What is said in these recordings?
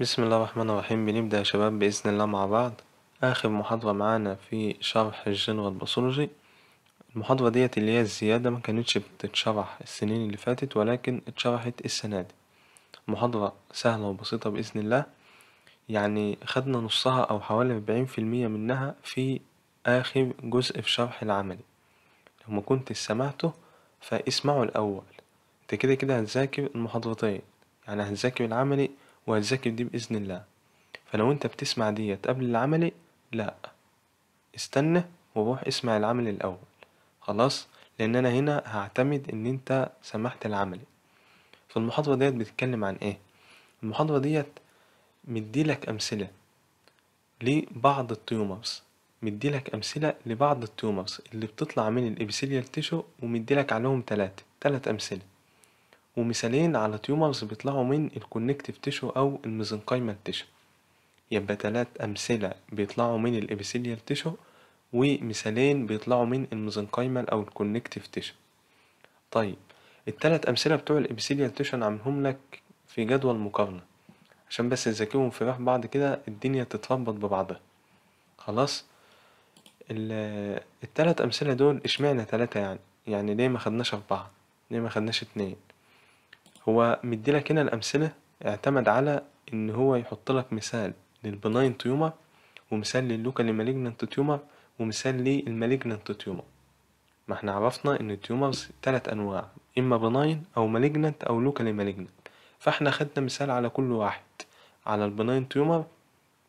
بسم الله الرحمن الرحيم بنبدأ يا شباب بإذن الله مع بعض آخر محاضرة معانا في شرح الجنرال باثولوجي المحاضرة ديت اللي هي الزيادة ما كانتش بتتشرح السنين اللي فاتت ولكن اتشرحت السنة دي محاضرة سهلة وبسيطة بإذن الله يعني خدنا نصها أو حوالي أربعين في المية منها في آخر جزء في شرح العملي لو ما كنت سمعته فاسمعوا الأول انت كده كده هتذاكر المحاضرتين يعني هتذاكر العملي وهتذاكر دي بإذن الله فلو أنت بتسمع ديت قبل العملي لأ استنى وروح اسمع العمل الأول خلاص لأن أنا هنا هعتمد إن أنت سمحت العملي فالمحاضرة ديت بتتكلم عن إيه؟ المحاضرة ديت مديلك أمثلة لبعض التيومرز مديلك أمثلة لبعض التيومرز اللي بتطلع من الإبسيليال تيشو ومديلك عليهم تلاتة تلات أمثلة ومثالين على تيومرز بيطلعوا من الكونكتيف تيشو أو الميزنكايمال تيشو يبقى تلات أمثلة بيطلعوا من الإبيثيليال تيشو ومثالين بيطلعوا من الميزنكايمال أو الكونكتيف تيشو طيب التلات أمثلة بتوع الإبيثيليال تيشو أنا عاملهم لك في جدول مقارنة عشان بس تذاكرهم في راح بعض كده الدنيا تتربط ببعضها خلاص التلات أمثلة دول اشمعنى تلاتة يعني يعني ليه ما خدناش أربعة ليه ما خدناش اتنين هو مديلك هنا الأمثلة اعتمد على إن هو يحط لك مثال للبناين تيومر ومثال لللوكالي مالجنانت تيومر ومثال للمالجنانت تيومر ما احنا عرفنا إن التيومرز تلات أنواع إما بناين أو مالجنانت أو لوكالي مالجنانت فاحنا خدنا مثال على كل واحد على البناين تيومر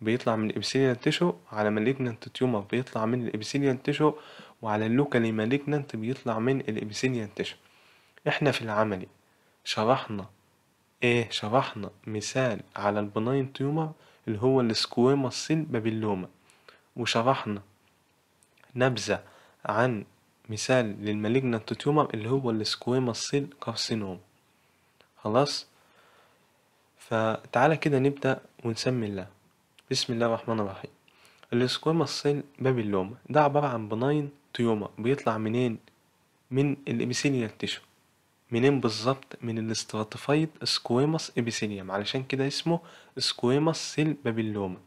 بيطلع من الإبسيليال تيشو على مالجنانت تيومر بيطلع من الإبسيليال تيشو وعلى اللوكالي مالجنانت بيطلع من الإبسيليال تيشو احنا في العملي شرحنا ايه شرحنا مثال على البناين تيومر اللي هو السكويما سيل بابيلوما وشرحنا نبذة عن مثال للمالجنانت تيومر اللي هو السكويما سيل كارسينوم خلاص فتعالى كده نبدأ ونسمي الله بسم الله الرحمن الرحيم السكويما سيل بابيلوما ده عبارة عن بناين تيومر بيطلع منين من الابيثيليال تيشو منين بالظبط من الاستراتيفايد سكويموس ابيثيليوم علشان كده اسمه سكويموس سيل بابيلوما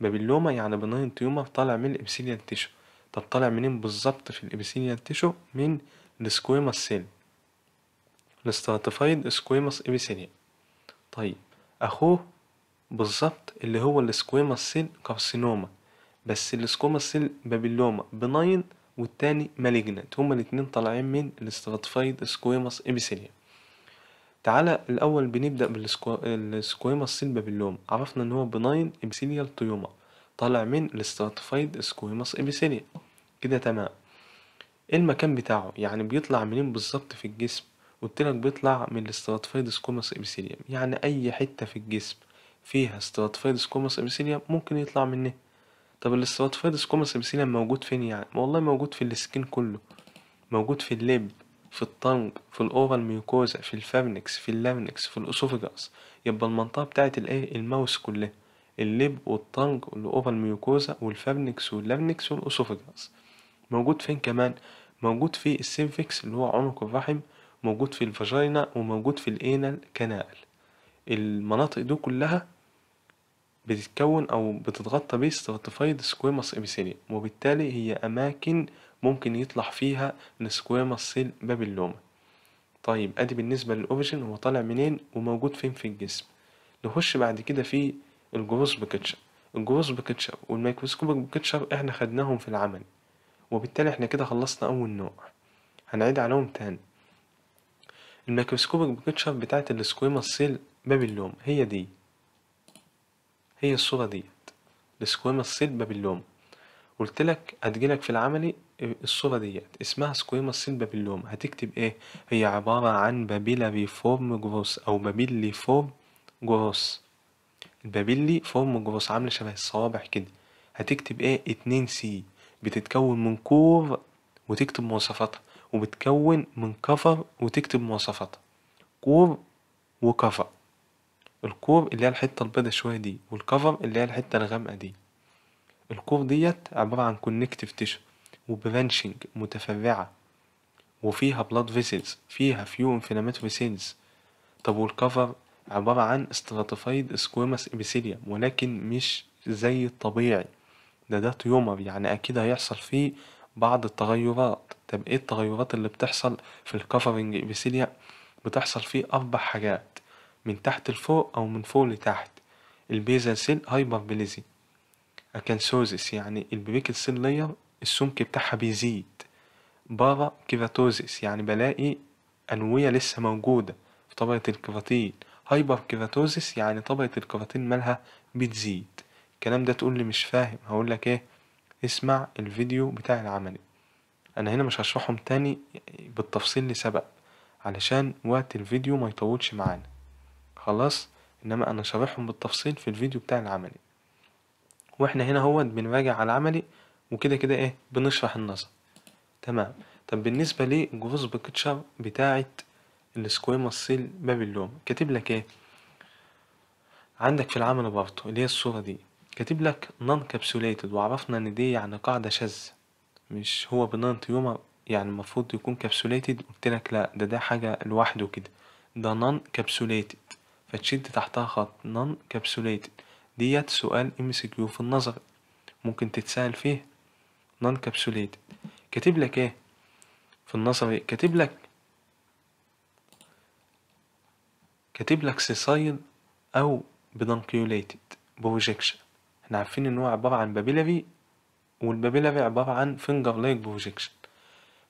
بابيلوما يعني بناين تيومر طالع من الابيثيليال تيشو طب طالع منين بالظبط في الابيثيليال تيشو من السكويموس سيل الاستراتيفايد سكويموس ابيثيليوم طيب اخوه بالظبط اللي هو السكويموس سيل كارسينوما بس السكويموس سيل بابيلوما بناين والتاني مالجنت هما الاتنين طالعين من الاستراتفايد سكويموس ابيثيليا تعالى الأول بنبدأ بالسكويموس سيلبا باللوم عرفنا إن هو بناين ابيثيليال تيوما طالع من الاستراتفايد سكويموس ابيثيليا كده تمام ايه المكان بتاعه يعني بيطلع منين بالظبط في الجسم قلت لك بيطلع من الاستراتفايد سكويموس ابيثيليوم يعني اي حته في الجسم فيها استراتفايد سكويموس ابيثيليوم ممكن يطلع منها طب الاستراتوفايدس كومس مسينا موجود فين يعني والله موجود في السكين كله موجود في اللب في الطنج في الاورال ميوكوزا في الفارنكس في اللارنكس في الاسوفجاس يبقى المنطقه بتاعه الايه الماوس كلها اللب والطنج والاورال ميوكوزا والفارنكس واللارنكس والاسوفجاس موجود فين كمان موجود في السيمفكس اللي هو عنق الرحم موجود في الفاجينا وموجود في الانال كنال المناطق دي كلها بتتكون أو بتتغطى ستراتيفايد سكويموس إبيثيليوم وبالتالي هي أماكن ممكن يطلع فيها السكويموس سيل بابلوما طيب أدي بالنسبة للاوبجن هو طالع منين وموجود فين في الجسم نخش بعد كده في الجروس بكتشر الجروس بكتشر والميكروسكوبك بكتشر احنا خدناهم في العمل وبالتالي احنا كده خلصنا أول نوع هنعيد عليهم تاني الميكروسكوبك بكتشر بتاعت السكويموس سيل بابلوما هي دي هي الصورة ديت السكويما سيل بابلوما قلت لك هتجيلك في العملي الصورة ديت اسمها سكويما سيل بابلوما هتكتب ايه هي عبارة عن بابيلاري فورم جروس او بابيلي فورم جروس البابيلي فورم جروس عاملة شبه الصوابع كده هتكتب ايه اتنين سي بتتكون من كور وتكتب مواصفاتها وبتكون من كفر وتكتب مواصفاتها كور وكفر الكوب اللي هي الحتة البيضة شوية دي والكفر اللي هي الحتة الغامقة دي الكور ديت عبارة عن كونكتيف تيشو وبرانشنج متفرعة وفيها بلاد فيسلز فيها فيو انفلاماتوري سيلز طب والكفر عبارة عن استراتيفايد سكويمس ابيثيليوم ولكن مش زي الطبيعي ده ده تيومر يعني أكيد هيحصل فيه بعض التغيرات طب ايه التغيرات اللي بتحصل في الكفرنج ابيثيليا بتحصل فيه أربع حاجات من تحت لفوق أو من فوق لتحت البيزال سيل هايبربليزي أكنسوزيس يعني البيبيكل سيل لير السمك بتاعها بيزيد بارا كيفاتوزيس يعني بلاقي أنوية لسه موجودة في طبقة الكيفاتين هايبر كيفاتوزيس يعني طبقة الكيفاتين مالها بتزيد الكلام ده تقول لي مش فاهم هقولك ايه اسمع الفيديو بتاع العملي انا هنا مش هشرحهم تاني بالتفصيل لسبب علشان وقت الفيديو ما يطولش معانا خلاص إنما أنا شارحهم بالتفصيل في الفيديو بتاع العملي وإحنا هنا هو بنراجع على العملي وكده كده إيه بنشرح النظر تمام طب بالنسبة جروس بكتشر بتاعة السكويموس سيل باب اللوم كاتب لك إيه عندك في العمل برضه اللي هي الصورة دي كاتب لك نون كابسوليتد وعرفنا إن دي يعني قاعدة شاذة مش هو بنان تيومر يعني المفروض يكون كابسوليتد قلت لك لا ده ده حاجة لوحده كده ده نون كابسوليتد فتشد تحتها خط نون كابسوليتد ديت سؤال ام سي كيو في النظر ممكن تتسأل فيه نون كابسوليتد كاتب لك ايه في النظر إيه؟ كاتب لك كاتب لك سيسايد او بدنكيوليتد بروجيكشن احنا عارفين ان هو عبارة عن بابيلاري والبابيلاري عبارة عن فينجر لايك بروجيكشن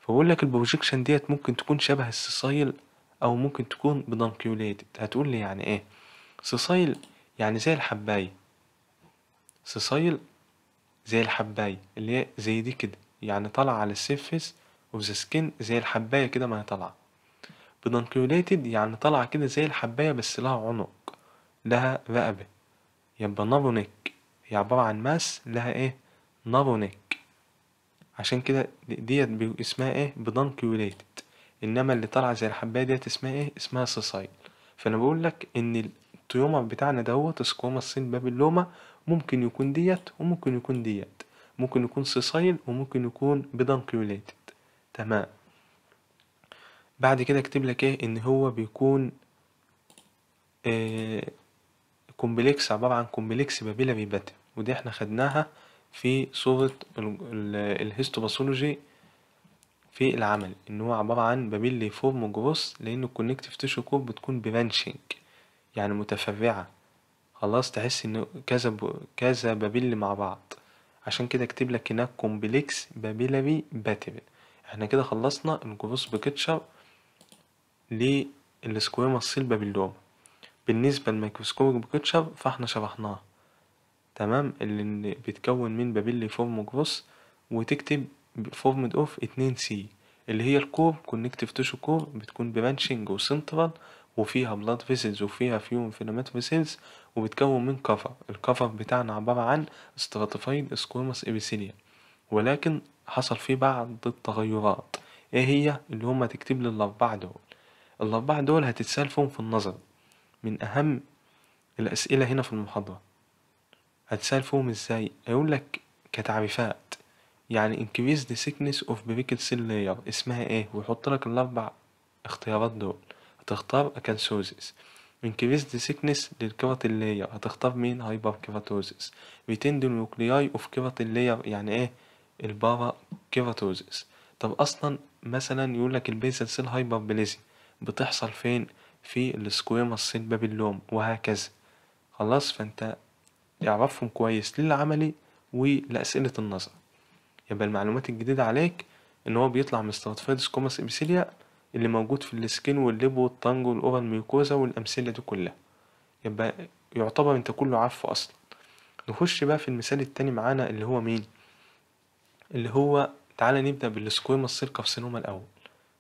فبقول لك البروجيكشن ديت ممكن تكون شبه السيسايل أو ممكن تكون بدنكيوليتد هتقول لي يعني إيه سيسايل يعني زي الحباية سيسايل زي الحباية اللي هي زي دي كده يعني طالعة على السيفس اوف ذا سكين زي الحباية كده ما هي طالعة بدنكيوليتد يعني طالعة كده زي الحباية بس لها عنق لها رقبة يبقى نابونيك هي عبارة عن ماس لها ايه نابونيك عشان كده ديت اسمها ايه بدنكيوليتد انما اللي طالعه زي الحبايه ديت اسمها ايه اسمها سيسايل فانا بقول لك ان الطيومه بتاعنا دوت سكوما الصين باب اللومه ممكن يكون ديت وممكن يكون ديت ممكن يكون سيسايل وممكن يكون بيدانكيوليتد تمام بعد كده اكتب لك ايه ان هو بيكون إيه كومبلكس عبارة عن كومبلكس بابيلا بيباتي ودي احنا خدناها في صورة الهيستوباثولوجي في العمل ان هو عبارة عن بميل لفورم جروس لان الكونكتيف تيشو كود بتكون برانشنج يعني متفرعة خلاص تحس ان كذا كذا بابيل مع بعض عشان كده اكتب لك هناك كومبلكس بابيلري باترن احنا كده خلصنا الجروس بكتشر للسكوير السيل بابيلوما بالنسبة للميكروسكوب بكتشر فاحنا شرحناه تمام اللي بيتكون من بابيلي فورم جروس وتكتب فورمد اوف 2 سي اللي هي الكور كونكتيف تيشو كور بتكون برانشنج وسنترال وفيها بلاد فيسلز وفيها فيوم فينامات فيسلز وبتكون من كفر الكفر بتاعنا عبارة عن استراتيفايد سكومس ابيثيليا ولكن حصل فيه بعض التغيرات ايه هي اللي هما تكتب لي الاربعة دول الاربعة دول هتتسال فيهم في النظر من اهم الاسئلة هنا في المحاضرة هتسال فيهم ازاي هيقولك كتعريفات يعني increase the thickness of breaker cell layer اسمها ايه ويحط لك الاربع اختيارات دول هتختار اكانسوزيس increase the thickness للكيراتين layer هتختار مين هايبر كيراتوزيس retain the nuclei of keratin layer يعني ايه البارا كيراتوزيس طب اصلا مثلا يقول لك البيزل سيل هايبر بليزي بتحصل فين في السكويموس سيل بابلوم وهكذا خلاص فانت اعرفهم كويس للعملي ولأسئلة النظر يبقى المعلومات الجديدة عليك إن هو بيطلع من ستراتيفايدس كوماس امسيليا اللي موجود في السكين والليب والطنج والأورال ميوكوزا والأمثلة دي كلها يبقى يعتبر أنت كله عارفه أصلا نخش بقى في المثال التاني معانا اللي هو مين اللي هو تعالى نبدأ بالسكويما سيل كارسينوما الأول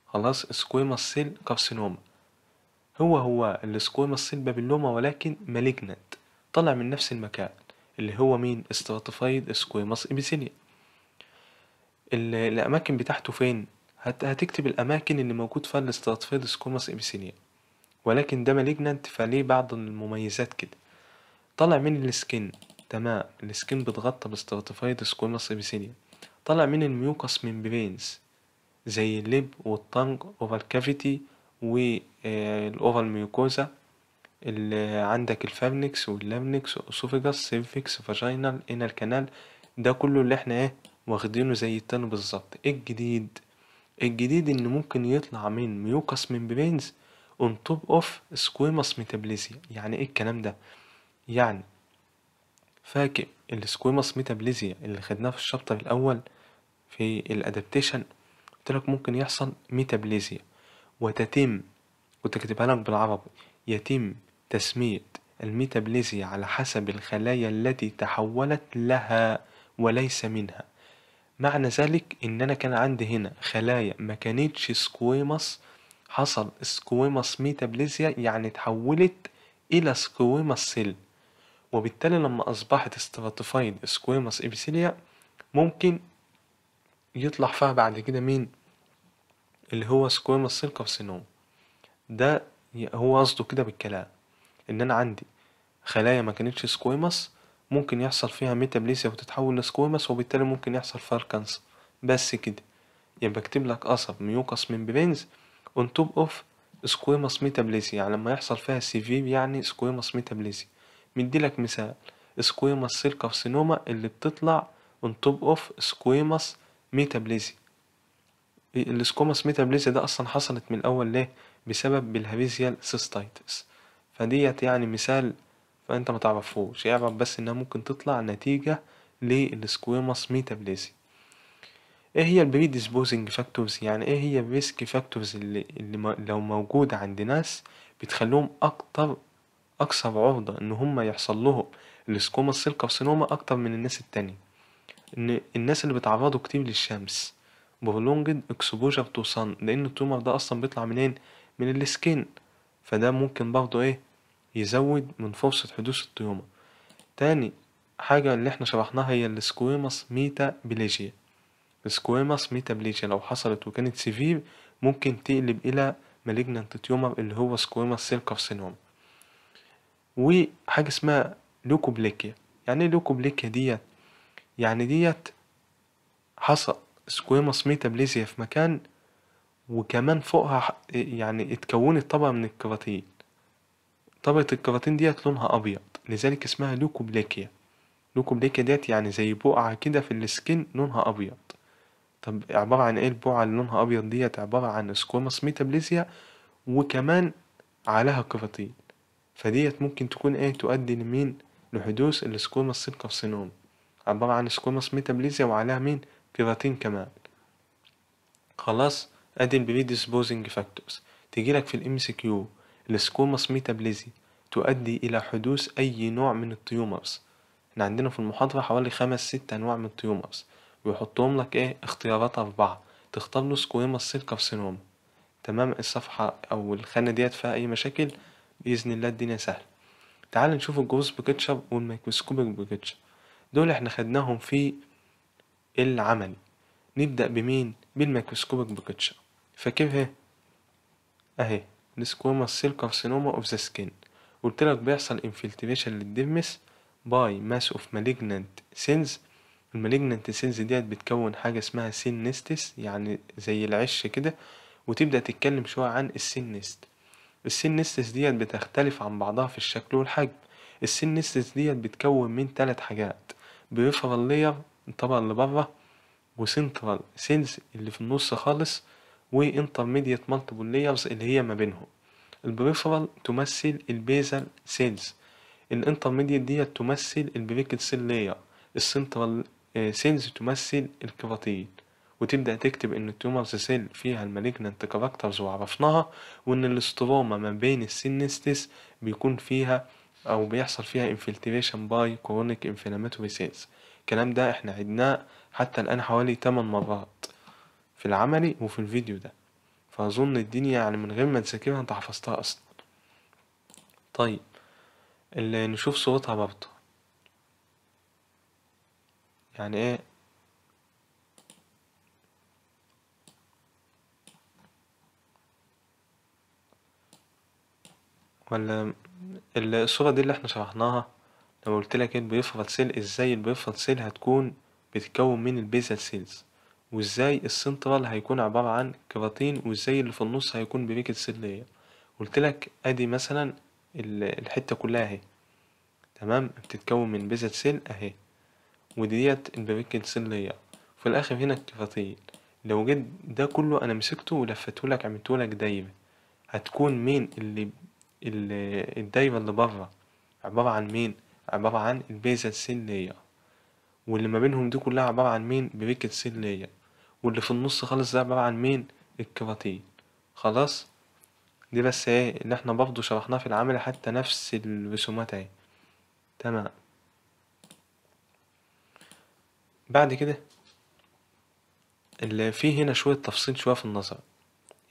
خلاص سكويما سيل كارسينوما هو هو السكويما سيل بابلوما ولكن مالجنت طلع من نفس المكان اللي هو مين استراتيفايد سكويماس ابيسيليا الأماكن بتاعته فين؟ هت هتكتب الأماكن اللي موجود فيها الاستراتوفيرس كوماس إبسينيا ولكن ده مالجنانت فليه بعض المميزات كده طلع من السكن تمام السكن بتغطى بالاستراتوفيرس كوماس إبسينيا طلع من الميوكس ممبرينز زي اللب والطنج أوفال كافيتي والأوفال آه، ميوكوزا اللي عندك الفامنكس واللامنكس واسوفيجاس سيفكس فاجينال إنال كانال ده كله اللي احنا ايه واخدينه زي التاني بالظبط ايه الجديد الجديد ان ممكن يطلع من ميوكاس بيبينز اون توب اوف سكويموس ميتابليزيا يعني ايه الكلام ده يعني فاكر السكويموس ميتابليزيا اللي خدناه في الشابتر الاول في الادابتيشن قلتلك ممكن يحصل ميتابليزيا وتتم وتكتبها لك بالعربي يتم تسمية الميتابليزيا على حسب الخلايا التي تحولت لها وليس منها معنى ذلك ان انا كان عندي هنا خلايا ما كانتش سكويمس حصل سكويمس ميتابليزيا يعني اتحولت الى سكويمس سيل وبالتالي لما اصبحت استراتيفايد سكويمس ابيثيليا ممكن يطلع فيها بعد كده مين اللي هو سكويمس سيل كارسينوم ده هو قصده كده بالكلام ان انا عندي خلايا ما كانتش سكويمس ممكن يحصل فيها ميتابليزيا وتتحول لسكويمس وبالتالي ممكن يحصل فيها الكانسر بس كده يبقى بكتب لك قصب ميوكس ممبرينز اون توب اوف سكويمس ميتابليزيا يعني لما يحصل فيها سي في يعني سكويمس ميتابليزيا لك مثال سكويمس سيل كارسينوما اللي بتطلع اون توب اوف سكويمس ميتابليزيا السكويمس ميتابليزيا ده اصلا حصلت من الاول ليه بسبب بالهابيزيال سيستايتس فديت يعني مثال فانت ما تعرفوش اعرف بس انها ممكن تطلع نتيجة للسكويموس ميتابليسي ايه هي البري فاكتورز يعني ايه هي الريسك فاكتورز اللي, اللي لو موجودة عند ناس بتخلوهم اكتر اكثر عرضة ان هم يحصل لهم السكويموس سيل كارسينوما اكتر من الناس التانية ان الناس اللي بتعرضوا كتير للشمس برولونجد اكسبوجر تو لان التومر ده اصلا بيطلع منين من السكين فده ممكن برضو ايه يزود من فرصة حدوث الطيومة تاني حاجة اللي احنا شرحناها هي بليجيا ميتابليجيا ميتا ميتابليجيا لو حصلت وكانت سيفير ممكن تقلب إلى مالجنانت تيومر اللي هو سكويمس سيل كارسينوم وحاجة اسمها لوكوبليكيا يعني ايه لوكوبليكيا ديت يعني ديت حصل ميتا بليجيا في مكان وكمان فوقها يعني اتكونت طبقة من الكراتين طبقة الكراتين ديت لونها أبيض لذلك اسمها لوكوبلاكيا لوكوبلاكيا ديت يعني زي بقعة كده في السكين لونها أبيض طب عبارة عن ايه البقعة اللي لونها أبيض ديت عبارة عن سكوماس ميتابليزيا وكمان عليها كراتين فديت ممكن تكون ايه تؤدي لمين لحدوث السكوماس سيل كارسينوم عبارة عن سكوماس ميتابليزيا وعليها مين كراتين كمان خلاص ادي البريديسبوزنج فاكتورز تجيلك في الام سي كيو السكوما ميتابليزي بليزي تؤدي إلى حدوث أي نوع من التيومرز احنا عندنا في المحاضرة حوالي خمس ست أنواع من التيومرز ويحطهم لك إيه اختياراتها في بعض تختار له سكويما سيل كارسينوما تمام الصفحة أو الخانة ديت فيها أي مشاكل بإذن الله الدنيا سهلة تعال نشوف الجروس بكتشر والميكروسكوبيك بكتشر دول احنا خدناهم في العمل نبدأ بمين بالميكروسكوبيك بكتشب فاكرها أهي السكوما سيل كارسينوما اوف ذا سكين قلت لك بيحصل انفلتريشن للدمس باي ماس اوف مالجنانت سيلز المالجنانت سيلز ديت بتكون حاجه اسمها سينستس نيستس يعني زي العش كده وتبدا تتكلم شويه عن السيل نيست نيستس ديت بتختلف عن بعضها في الشكل والحجم السيل نيستس ديت بتكون من ثلاث حاجات بيفرال لير الطبقه اللي بره وسنترال سيلز اللي في النص خالص وانترميديت مالتيبل لايرز اللي هي ما بينهم البريفرال تمثل البيزل سيلز الانترميديت دي تمثل البريكل سيل لاير السنترال آه، سيلز تمثل الكراتين وتبدأ تكتب إن التومرز سيل فيها المالجنانت كاركترز وعرفناها وإن الاستروما ما بين السينستس بيكون فيها أو بيحصل فيها انفلتريشن باي كورونيك انفلاماتوري سيلز الكلام ده إحنا عدناه حتى الآن حوالي 8 مرات في العملي وفي الفيديو ده فأظن الدنيا يعني من غير ما تذاكرها انت حفظتها أصلا طيب اللي نشوف صوتها برضه يعني ايه ولا الصورة دي اللي احنا شرحناها لما قلت لك ايه البريفرال سيل ازاي البريفرال سيل هتكون بتتكون من البيزل سيلز وازاي السنترال هيكون عبارة عن كراتين وازاي اللي في النص هيكون بريكة سلية لك ادي مثلا الحتة كلها اهي تمام بتتكون من بيزة سيل اهي وديت البريكة سلية في الاخر هنا الكراتين لو جيت ده كله انا مسكته عملته عملتهولك دايرة هتكون مين اللي الدايرة اللي بره عبارة عن مين عبارة عن البيزة السلية واللي ما بينهم دي كلها عبارة عن مين بريكة سلية واللي في النص خالص ده عبارة عن مين الكراتين خلاص دي بس ايه اللي احنا برضه شرحناه في العمل حتى نفس الرسومات اهي تمام بعد كده اللي فيه هنا شوية تفصيل شوية في النظر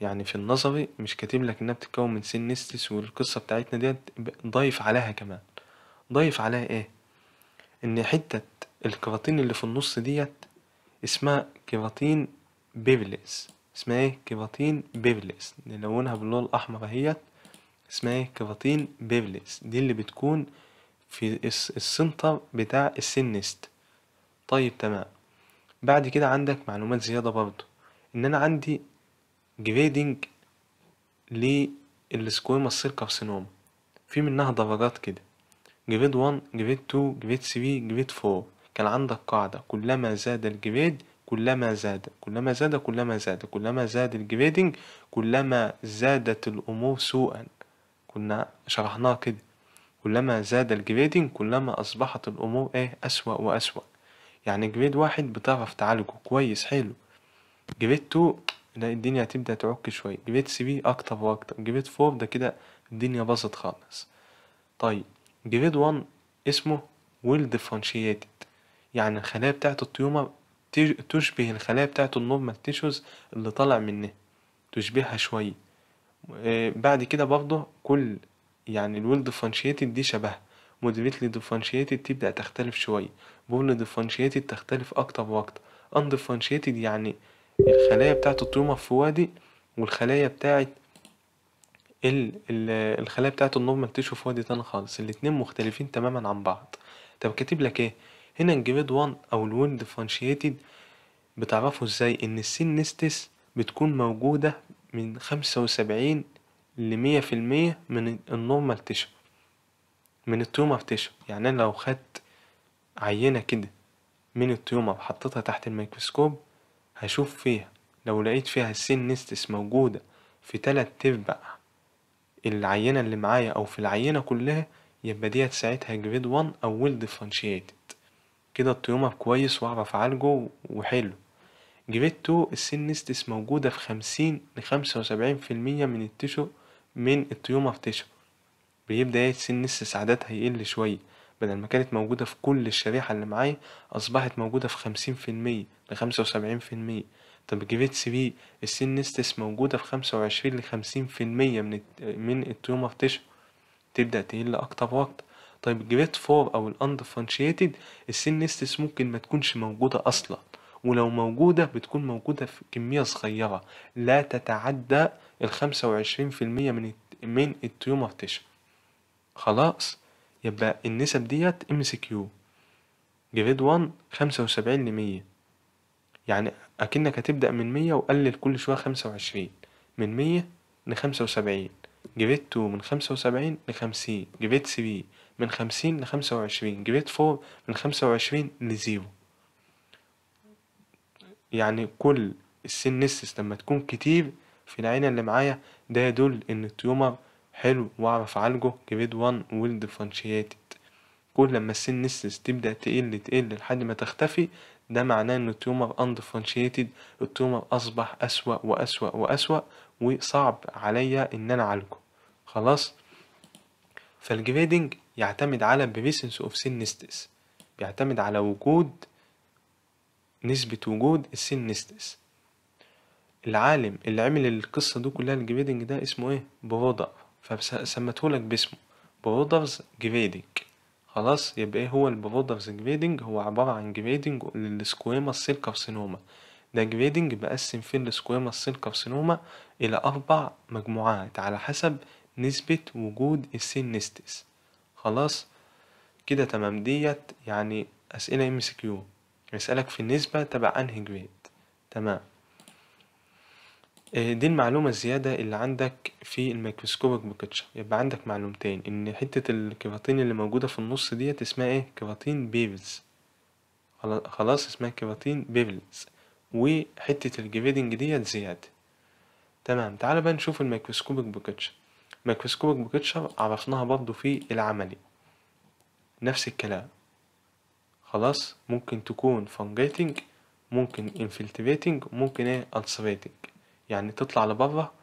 يعني في النظري مش كاتب لك انها بتتكون من سينستس نستس والقصة بتاعتنا ديت ضايف عليها كمان ضايف عليها ايه ان حتة الكراتين اللي في النص ديت اسمها كيراتين بيبليس اسمها ايه كيراتين بيبليس نلونها باللون الاحمر اهيت اسمها ايه كيراتين بيبليس دي اللي بتكون في السنتر بتاع السنست طيب تمام بعد كده عندك معلومات زيادة برضو ان انا عندي جريدنج للسكويما السيل كارسينوما في منها درجات كده جريد 1 جريد 2 جريد 3 جريد 4 كان عندك قاعدة كلما زاد الجريد كلما زاد كلما زاد كلما زاد كلما زاد الجريدنج كلما زادت الأمور سوءا كنا شرحناها كده كلما زاد الجريدنج كلما أصبحت الأمور إيه أسوأ وأسوأ يعني جريد واحد بتعرف تعالجه كويس حلو جريد تو لا الدنيا هتبدأ تعك شوية جريد سي أكتر وأكتر جريد فور ده كده الدنيا باظت خالص طيب جريد وان اسمه ويل ديفرنشياتد يعني الخلايا بتاعة الطيومة تشبه الخلايا بتاعة النورمال تيشوز اللي طالع منها تشبهها شوية آه، بعد كده برضه كل يعني الويل ديفرنشيتد دي شبه مودريتلي ديفرنشيتد تبدأ تختلف شوية بول ديفرنشيتد تختلف أكتر وأكتر undifferentiated يعني الخلايا بتاعة الطيومة في وادي والخلايا بتاعة ال ال الخلايا بتاعة النورمال تيشو في وادي تاني خالص الاتنين مختلفين تماما عن بعض طب كاتب لك ايه هنا الجريد 1 أو الوين ديفرنشيتد بتعرفوا ازاي إن السين نستس بتكون موجودة من خمسة وسبعين لمية في المية من النورمال تيشو من التيومر تيشو يعني أنا لو خدت عينة كده من التيومر وحطيتها تحت الميكروسكوب هشوف فيها لو لقيت فيها السين نستس موجودة في تلات أرباع العينة اللي معايا أو في العينة كلها يبقى ديت ساعتها جريد 1 أو ويل ديفرنشيتد كده التيوما كويس وأعرف أعالجه وحلو جريد تو السينستس موجودة في خمسين لخمسة وسبعين في المية من التشو من التيومر تشو بيبدأ إيه؟ السينستس عددها يقل شوية بدل ما كانت موجودة في كل الشريحة اللي معايا أصبحت موجودة في خمسين في المية لخمسة وسبعين في المية طب سي بي السينستس موجودة في خمسة وعشرين لخمسين في المية من من التيومر تشو تبدأ تقل أكتر وأكتر طيب الجريد 4 أو الأندفرنشيتد السينستس ممكن ما تكونش موجودة أصلا ولو موجودة بتكون موجودة في كمية صغيرة لا تتعدى الخمسة وعشرين في المية من من التيومر تيشو خلاص يبقى النسب ديت ام سي كيو جريد 1 75 ل 100 يعني اكنك هتبدا من 100 وقلل كل شويه 25 من 100 ل 75 جريد 2 من 75 ل 50 جريد 3 من خمسين لخمسة وعشرين جريد فور من خمسة وعشرين لزيرو يعني كل السن نسس لما تكون كتير في العينة اللي معايا ده يدل إن التيومر حلو وأعرف أعالجه جريد وان والديفرنشياتد كل لما السن نسس تبدأ تقل تقل لحد ما تختفي ده معناه إن التيومر أندفرنشياتد التيومر أصبح أسوأ وأسوأ وأسوأ وصعب عليا إن أنا أعالجه خلاص فالجريدنج يعتمد على بريسنس اوف سينستس بيعتمد على وجود نسبة وجود السينستس العالم اللي عمل القصة دي كلها الجريدنج ده اسمه ايه برودر فسمتهولك باسمه برودرز جريدنج خلاص يبقى ايه هو البرودرز جريدنج هو عبارة عن جريدنج للسكويما السيل كارسينوما ده جريدنج بقسم فيه السكويما السيل كارسينوما إلى أربع مجموعات على حسب نسبة وجود السينستس خلاص كده تمام ديت يعني أسئلة ام اس كيو يسألك في النسبة تبع أنهي جريد تمام آه، دي المعلومة الزيادة اللي عندك في الميكروسكوبك بكتشر يبقى عندك معلومتين إن حتة الكيراتين اللي موجودة في النص ديت اسمها إيه كيراتين بيبلز خلاص اسمها كيراتين بيبلز وحتة الجريدنج ديت زيادة تمام تعال بقى نشوف الميكروسكوبك بكتشر مايكروسكوبك بكتشر عرفناها برضو في العملي نفس الكلام خلاص ممكن تكون فانجيتنج ممكن انفلتريتنج ممكن ايه السريتنج يعني تطلع لبره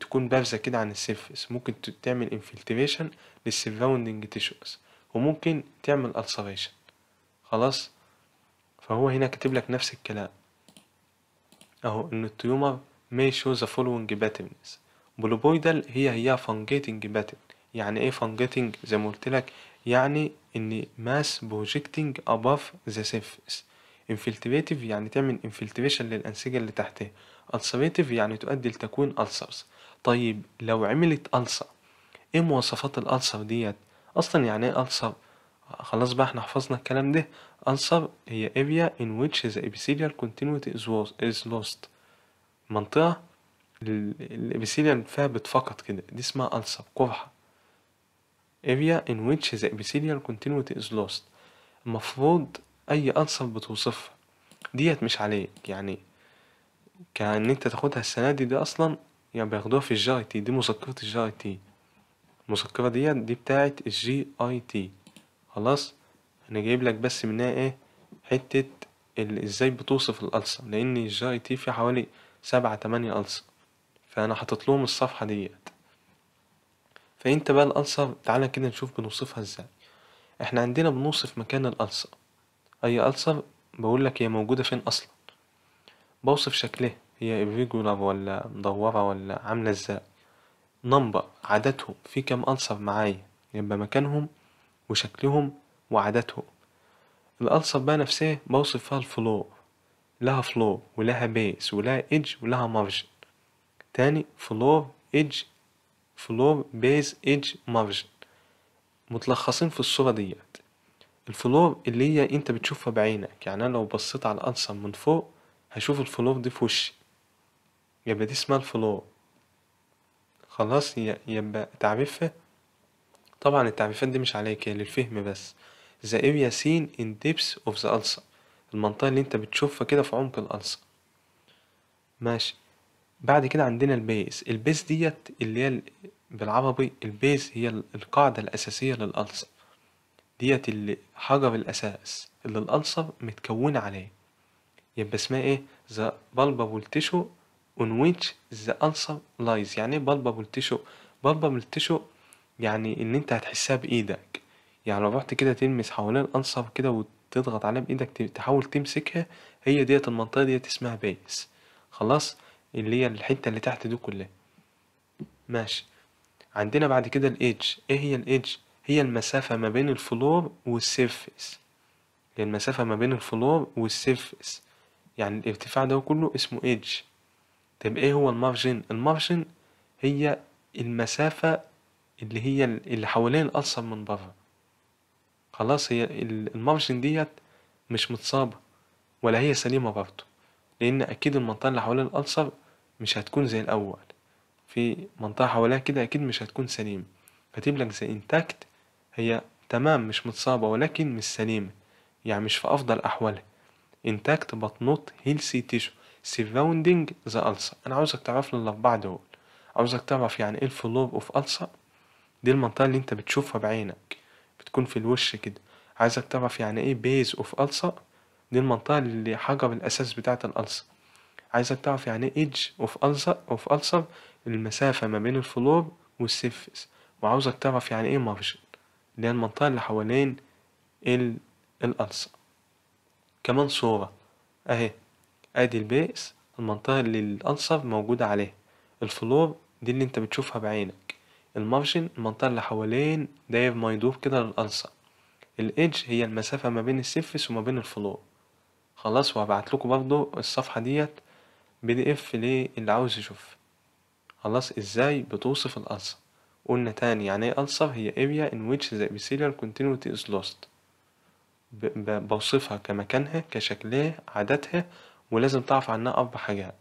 تكون بارزة كده عن السيرفس ممكن تعمل انفلتريشن للسراوندنج تيشوز وممكن تعمل السريشن خلاص فهو هنا كاتب لك نفس الكلام اهو ان التيومر may show the following patterns بلوبويدال هي هي فانجيتنج باتن يعني ايه فانجيتنج زي ما قلت لك يعني ان ماس بروجكتنج اباف ذا سيرفيس انفلتريتيف يعني تعمل انفلتريشن للانسجه اللي تحتها ألسريتيف يعني تؤدي لتكوين ألسرز طيب لو عملت ألسر ايه مواصفات الألسر ديت اصلا يعني ايه ألسر خلاص بقى احنا حفظنا الكلام ده ألسر هي area in which the epithelial continuity is lost منطقة الابيثيليال فيها بتفقد كده دي اسمها ألسر قرحة area in which the epithelial continuity is lost المفروض أي ألسر بتوصفها ديت مش عليك يعني كأن أنت تاخدها السنة دي دي أصلا يعني بياخدوها في الجي تي دي مذكرة الجي تي المذكرة ديت دي بتاعت الجي اي تي خلاص أنا جايب لك بس منها إيه حتة ازاي بتوصف الألسر لأن الجي تي في حوالي سبعة تمانية ألسر فأنا حاطط لهم الصفحة ديت فأنت بقى الألسر تعالى كده نشوف بنوصفها إزاي إحنا عندنا بنوصف مكان الألسر أي بقول بقولك هي موجودة فين أصلا بوصف شكلها هي irregular ولا مدورة ولا عاملة إزاي نمبر عددهم في كام ألسر معايا يبقى مكانهم وشكلهم وعددهم الألسر بقى نفسها بوصف فيها الفلور لها فلور ولها بيس ولها إيدج ولها مارجن تاني فلور ايدج فلور بيز ايدج مارجن متلخصين في الصورة ديت الفلور اللي هي انت بتشوفها بعينك يعني انا لو بصيت على الارسم من فوق هشوف الفلور دي في وشي يبقى دي اسمها الفلور خلاص يبقى تعريفها طبعا التعريفات دي مش عليك هي للفهم بس the area seen in depth of the ulcer المنطقة اللي انت بتشوفها كده في عمق الألسن ماشي بعد كده عندنا البيز البيز ديت اللي هي بالعربي البيز هي القاعدة الأساسية للألصر ديت اللي حجر الأساس اللي الألصر متكونة عليه يبقى اسمها ايه the palpable tissue on which the ulcer lies يعني ايه palpable tissue palpable tissue يعني ان انت هتحسها بايدك يعني لو رحت كده تلمس حوالين الألصر كده وتضغط عليها بايدك تحاول تمسكها هي ديت المنطقة ديت اسمها بيس خلاص اللي هي الحتة اللي تحت دي كلها ماشي عندنا بعد كده الإيدج إيه هي الإيدج؟ هي المسافة ما بين الفلور والسيرفيس هي يعني المسافة ما بين الفلور والسيرفيس يعني الارتفاع ده كله اسمه إيدج طب إيه هو المارجن؟ المارجن هي المسافة اللي هي اللي حوالين الألصم من بره خلاص هي المارجن ديت مش متصابة ولا هي سليمة برضه لأن أكيد المنطقة اللي حوالين الألصر مش هتكون زي الأول في منطقة حواليها كده أكيد مش هتكون سليمة كاتب لك زي انتاكت هي تمام مش متصابة ولكن مش سليمة يعني مش في أفضل أحوالها intact but not healthy tissue surrounding the ulcer أنا عاوزك تعرف لي اللي في دول عاوزك تعرف يعني إيه الفلوب أوف ulcer دي المنطقة اللي أنت بتشوفها بعينك بتكون في الوش كده عايزك تعرف يعني إيه base أوف ulcer دي المنطقة اللي حجر الأساس بتاعة الألسر عايزك تعرف يعني ايه ايدج اوف ألسر اوف ألسر المسافة ما بين الفلور والسيفس وعاوزك تعرف يعني ايه مارجن اللي هي المنطقة اللي حوالين ال الألسر كمان صورة اهي ادي البيس المنطقة اللي الألسر موجودة عليها الفلور دي اللي انت بتشوفها بعينك المارجن المنطقة اللي حوالين داير ما يدور كده للألسر الإيدج هي المسافة ما بين السيفس وما بين الفلور خلاص وهبعتلكوا برضو الصفحة ديت بي دي اف للي عاوز يشوف خلاص ازاي بتوصف الألسر قلنا تاني يعني ايه الصر هي اريا in which the ابيثيليال continuity is lost بوصفها كمكانها كشكلها عادتها ولازم تعرف عنها أربع حاجات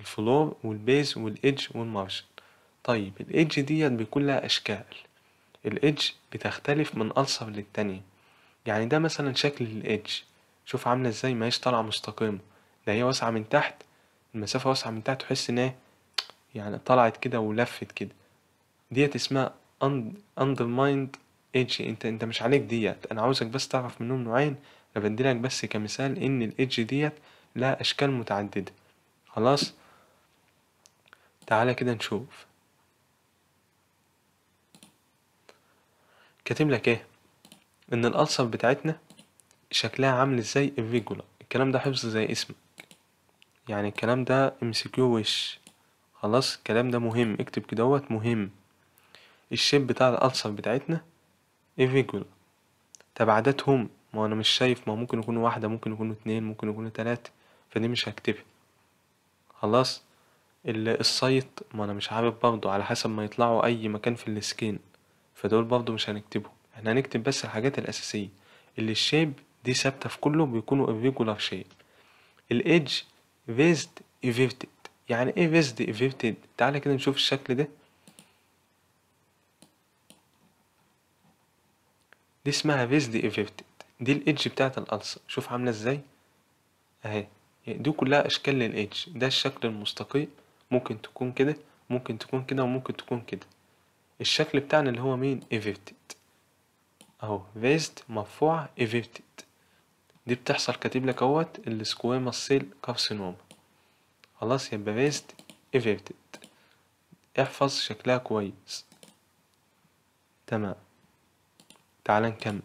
الفلور والبيز والإيدج والمارجن طيب الإيدج ديت بيكون لها أشكال الإيدج بتختلف من الصر للتانية يعني ده مثلا شكل الإيدج شوف عاملة ازاي هيش طالعة مستقيمة ده هي واسعة من تحت المسافة واسعة من تحت تحس ان يعني طلعت كده ولفت كده ديت اسمها undermined edge انت انت مش عليك ديت انا عاوزك بس تعرف منهم نوعين انا بديلك بس كمثال ان الايدج ديت لها اشكال متعددة خلاص تعالى كده نشوف كاتب لك ايه ان الالصف بتاعتنا شكلها عامل ازاي الفيجولا الكلام ده حفظ زي اسمه يعني الكلام ده امسكوه وش خلاص الكلام ده مهم اكتب كدهوت مهم الشيب بتاع الالصف بتاعتنا ايفيجول تبعداتهم ما انا مش شايف ما ممكن يكونوا واحدة ممكن يكونوا اتنين ممكن يكونوا تلاتة فدي مش هكتبها خلاص السايت ما انا مش عارف برضو على حسب ما يطلعوا اي مكان في السكين فدول برضو مش هنكتبهم احنا هنكتب بس الحاجات الاساسية اللي الشيب دي ثابتة في كله بيكونوا irregular شيب الايدج فيزد ايفيفتد يعني ايه فيزد ايفيفتد تعالى كده نشوف الشكل ده دي اسمها فيزد ايفيفتد دي الايدج بتاعت الالسر شوف عامله ازاي اهي دي كلها اشكال للايدج ده الشكل المستقيم ممكن تكون كده ممكن تكون كده وممكن تكون كده الشكل بتاعنا اللي هو مين ايفيفتد اهو فيزد مرفوعة ايفيفتد دي بتحصل كاتب لك اهوت السكويموس سيل كارسينوما خلاص يبقى ريست ايفيرتد احفظ شكلها كويس تمام تعال نكمل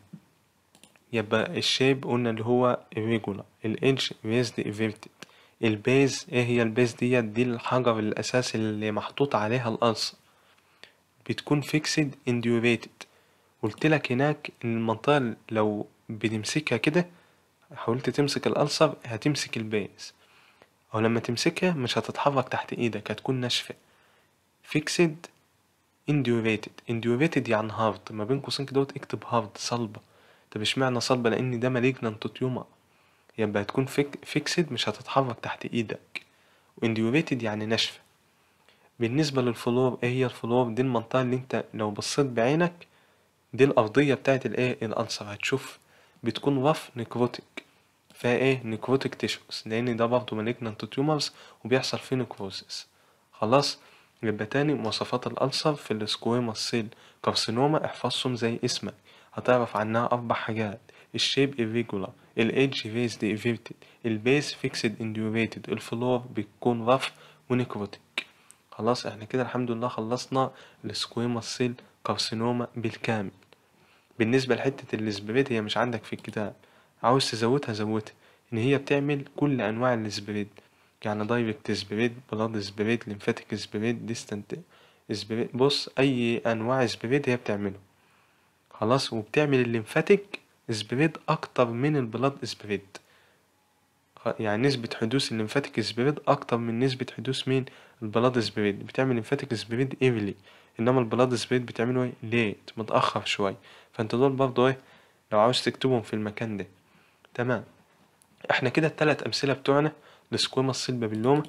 يبقى الشيب قلنا اللي هو irregular الانش raised inverted البيز ايه هي البيز ديت دي الحجر الأساس اللي محطوط عليها الأنصر بتكون فيكسد انديوريتد قلت لك هناك إن المنطقة لو بنمسكها كده حاولت تمسك الألصب هتمسك الباس أو لما تمسكها مش هتتحرك تحت إيدك هتكون ناشفة فيكسد انديوريتد انديوريتد يعني هارد ما بين قوسين كده اكتب هارد صلبة طب اشمعنى صلبة لأن ده مليجنا تيومر يبقى هتكون فيك فيكسد مش هتتحرك تحت إيدك وانديوريتد يعني ناشفة بالنسبة للفلور ايه هي الفلور دي المنطقة اللي انت لو بصيت بعينك دي الأرضية بتاعت الايه الألسر هتشوف بتكون رف نيكروتيك فيها ايه نيكروتيك تيشوز لان ده برضه مالجنانت تيومرز وبيحصل فيه نيكروزيس خلاص يبقى تاني مواصفات الألسر في السكويما سيل كارسينوما احفظهم زي اسمك هتعرف عنها أربع حاجات الشيب irregular الإيدج فيسد inverted البيس فيكسد انديوريتد الفلور بيكون رف ونيكروتيك خلاص احنا كده الحمد لله خلصنا السكويما سيل كارسينوما بالكامل بالنسبة لحتة السبابات هي مش عندك في الكتاب عاوز تزودها زودها إن هي بتعمل كل أنواع السبابات يعني دايركت سبابات بلاد سبابات ليمفاتيك سبابات ديستنت سبابات بص أي أنواع سبابات هي بتعمله خلاص وبتعمل الليمفاتيك سبابات أكتر من البلاد سبابات يعني نسبة حدوث الليمفاتيك سبريد أكتر من نسبة حدوث مين البلاد سبريد بتعمل الليمفاتيك سبريد ايفلي انما البلاد سبيد بتعملوا ايه ليت متأخر شوية فانت دول برضو ايه لو عاوز تكتبهم في المكان ده تمام احنا كده التلات امثلة بتوعنا السكوما السيل بابلوما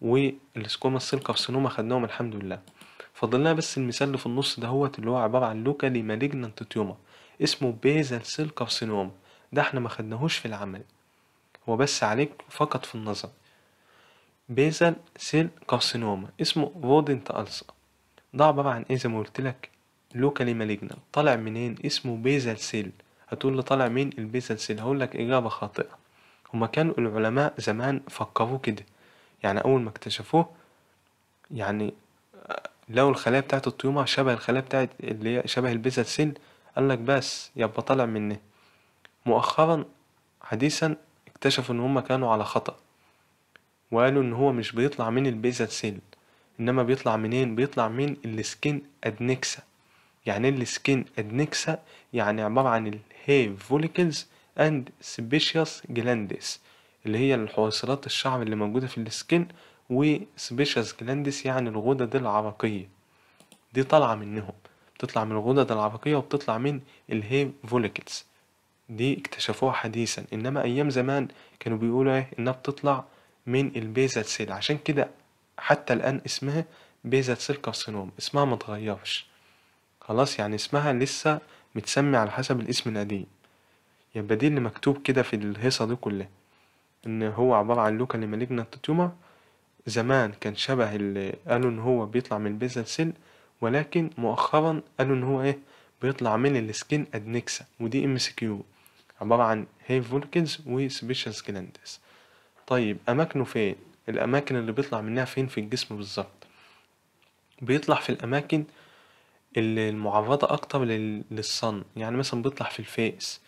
والسكوما السيل كارسينوما خدناهم الحمد لله فضلنا بس المثال اللي في النص دهوت اللي هو عبارة عن لوكالي مالجنانت تيومر اسمه بيزل سيل كارسينوما ده احنا ما خدناهوش في العمل هو بس عليك فقط في النظر بيزل سيل كارسينوما اسمه رودنت ألسر ده عبارة عن ايه زي ما قلت لك لوكالي مالجنال طالع منين اسمه بيزل سيل هتقول لي طالع من البيزل سيل هقول لك اجابه خاطئه هما كانوا العلماء زمان فكروا كده يعني اول ما اكتشفوه يعني آه، لو الخلايا بتاعه الطيومه شبه الخلايا بتاعه اللي هي شبه البيزل سيل قال لك بس يبقى طالع منه مؤخرا حديثا اكتشفوا ان هما كانوا على خطأ وقالوا ان هو مش بيطلع من البيزل سيل انما بيطلع منين بيطلع من السكين ادنكسا يعني ايه السكين ادنكسا يعني عبارة عن الهي فوليكلز اند سبيشيوس جلاندس اللي هي الحويصلات الشعر اللي موجودة في السكين وسبيشيوس جلاندس يعني الغدد العرقية دي طالعة منهم بتطلع من الغدد العرقية وبتطلع من الهي فوليكلز دي اكتشفوها حديثا انما ايام زمان كانوا بيقولوا ايه انها بتطلع من البيزل سيل عشان كده حتى الآن اسمها بيزا سيلكارسينوم اسمها ما خلاص يعني اسمها لسه متسمي على حسب الاسم القديم يبقى دي اللي مكتوب كده في الهيصة دي كلها إن هو عبارة عن لوكال مالجنت تيومر زمان كان شبه اللي قالوا إن هو بيطلع من البيزل سيل ولكن مؤخرا قالوا إن هو إيه بيطلع من السكين أدنكسا ودي إم سي كيو عبارة عن هيف فولكنز وسبيشال سكلاندس طيب أماكنه فين؟ الأماكن اللي بيطلع منها فين في الجسم بالظبط بيطلع في الأماكن اللي المعرضة أكتر للصن يعني مثلا بيطلع في الفيس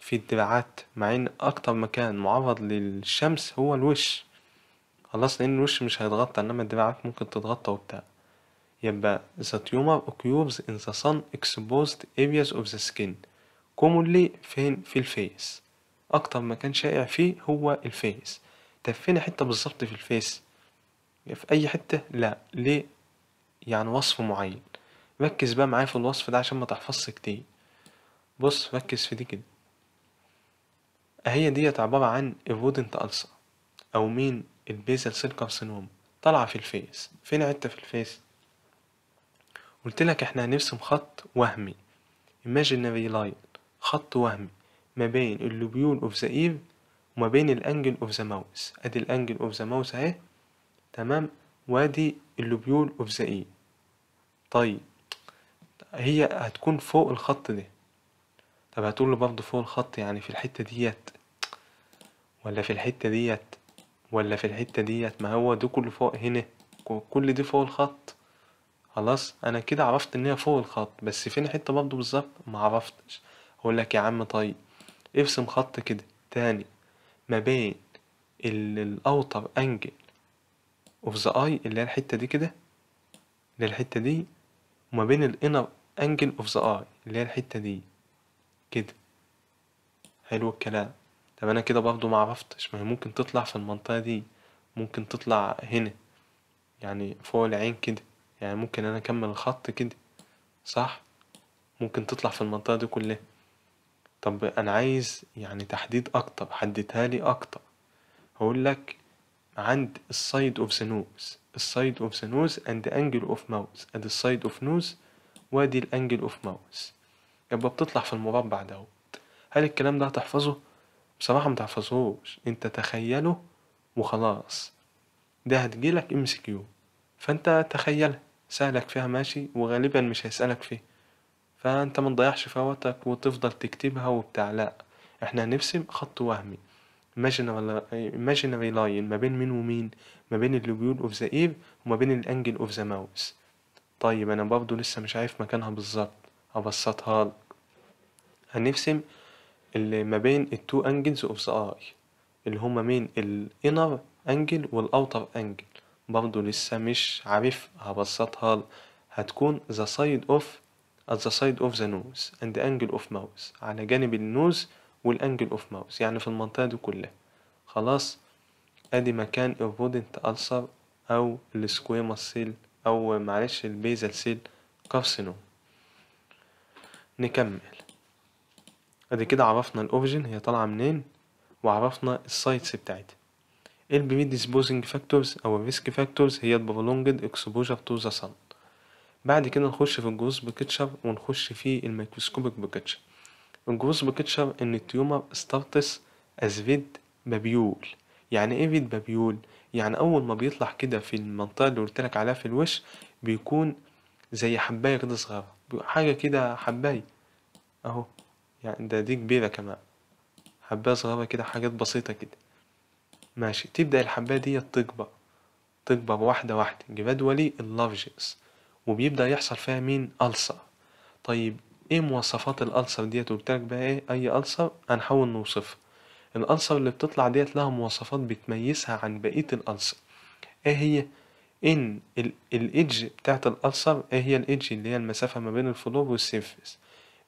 في الدراعات مع إن أكتر مكان معرض للشمس هو الوش خلاص لأن الوش مش هيتغطى إنما الدراعات ممكن تتغطى وبتاع يبقى the tumor occurs in the sun exposed areas of the skin commonly فين في الفيس أكتر مكان شائع فيه هو الفيس تفينا حتة بالظبط في الفيس في أي حتة لا ليه يعني وصف معين ركز بقى معايا في الوصف ده عشان ما تحفظش كتير بص ركز في دي كده أهي ديت عبارة عن الرودنت ألسر أو مين البيزل سيل كارسينوم طالعة في الفيس فين حتة في الفيس قلت لك احنا هنرسم خط وهمي imaginary line خط وهمي ما بين اللوبيول اوف ذا ايف وما بين الانجل اوف ذا ماوس ادي الانجل اوف ذا ماوس اهي تمام وادي اللوبيول اوف ذا اي طيب هي هتكون فوق الخط ده طب هتقول له برضه فوق الخط يعني في الحته ديت ولا في الحته ديت ولا في الحته ديت ما هو ده كله فوق هنا كل دي فوق الخط خلاص انا كده عرفت ان هي فوق الخط بس فين الحته برضه بالظبط ما عرفتش اقول لك يا عم طيب ارسم خط كده تاني ما بين الأوتر أنجل أوف ذا أي اللي هي الحتة دي كده اللي هي الحتة دي وما بين الانر أنجل أوف ذا أي اللي هي الحتة دي كده حلو الكلام طب أنا كده برضو ما عرفتش ما ممكن تطلع في المنطقة دي ممكن تطلع هنا يعني فوق العين كده يعني ممكن أنا أكمل الخط كده صح ممكن تطلع في المنطقة دي كلها طب أنا عايز يعني تحديد أكتر حددها لي أكتر هقول لك عند السايد اوف ذا نوز السايد اوف ذا نوز اند انجل اوف ماوس ادي السايد اوف نوز وادي الانجل اوف ماوس يبقى بتطلع في المربع دوت هل الكلام ده هتحفظه بصراحه متحفظهوش انت تخيله وخلاص ده هتجيلك ام سي كيو فانت تخيلها سهلك فيها ماشي وغالبا مش هيسألك فيها فأنت ما تضيعش فواتك وتفضل تكتبها وبتاع لأ إحنا هنرسم خط وهمي imaginary لاين ما بين مين ومين ما بين اللوبيول اوف ذا اير وما بين الانجل اوف ذا ماوس طيب انا برضو لسه مش عارف مكانها بالظبط ابسطها لك هنرسم اللي ما بين التو انجلز اوف ذا اي اللي هما بين الانر انجل والاوتر انجل برضو لسه مش عارف هبسطها هتكون ذا سايد اوف at the side of the nose and the angle of mouth على جانب النوز والانجل اوف ماوس يعني في المنطقة دي كلها خلاص ادي مكان الرودنت ألسر او السكويما سيل او معلش البيزل سيل كارسينو نكمل ادي كده عرفنا الاوفجن هي طالعة منين وعرفنا السايتس بتاعتها البريديسبوزنج فاكتورز او الريسك فاكتورز هي البرولونجد اكسبوجر تو ذا sun بعد كده نخش في الجروس بكتشر ونخش في الميكروسكوبك بكتشر الجروس بكتشر ان التيومر ستارتس از فيد بابيول يعني ايه فيد بابيول يعني اول ما بيطلع كده في المنطقه اللي قلت لك عليها في الوش بيكون زي حبايه كده صغيره حاجه كده حبايه اهو يعني ده دي كبيره كمان حبايه صغيره كده حاجات بسيطه كده ماشي تبدا الحبايه دي تكبر تكبر واحده واحده جرادولي اللارجس وبيبدأ يحصل فيها مين ألصة طيب ايه مواصفات الألسر ديت قلتلك بقى ايه أي ألسر هنحاول نوصفها الألسر اللي بتطلع ديت لها مواصفات بتميزها عن بقية الألسر ايه هي؟ ان الايدج بتاعت الألسر ايه هي الايدج اللي هي المسافة ما بين الفلور والسيرفيس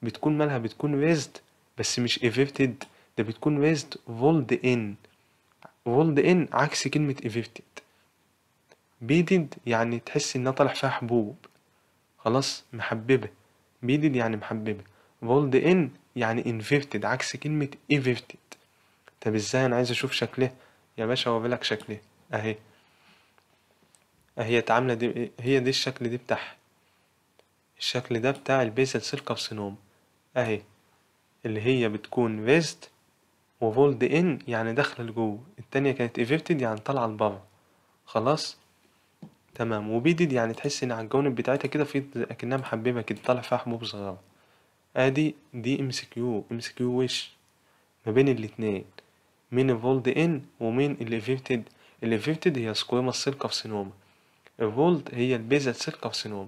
بتكون مالها بتكون ريزد بس مش ايفيرتد ده بتكون ريزد فولد ان فولد ان عكس كلمة ايفيرتد بيدد يعني تحس انها طالع فيها حبوب خلاص محببة بيدد يعني محببة بولد ان يعني انفيرتد عكس كلمة ايفيرتد طب ازاي انا عايز اشوف شكله يا باشا وابلك شكله اهي اهي اتعاملة دي هي دي الشكل دي بتاعها الشكل ده بتاع البيزل سيل كارسينوم اهي اللي هي بتكون ريست وفولد ان يعني داخلة لجوه التانية كانت ايفيرتد يعني طالعة لبره خلاص تمام وبيدد يعني تحس إن على الجوانب بتاعتها كده في أكنها محببة كده طالع فيها حبوب صغيرة أدي دي ام اس كيو ام اس كيو وش ما بين الاتنين مين الفولد ان ومن الافيفتد الافيفتد هي سكويما سيلكا في سينوما الفولد هي البيزا سيلكا في سينوما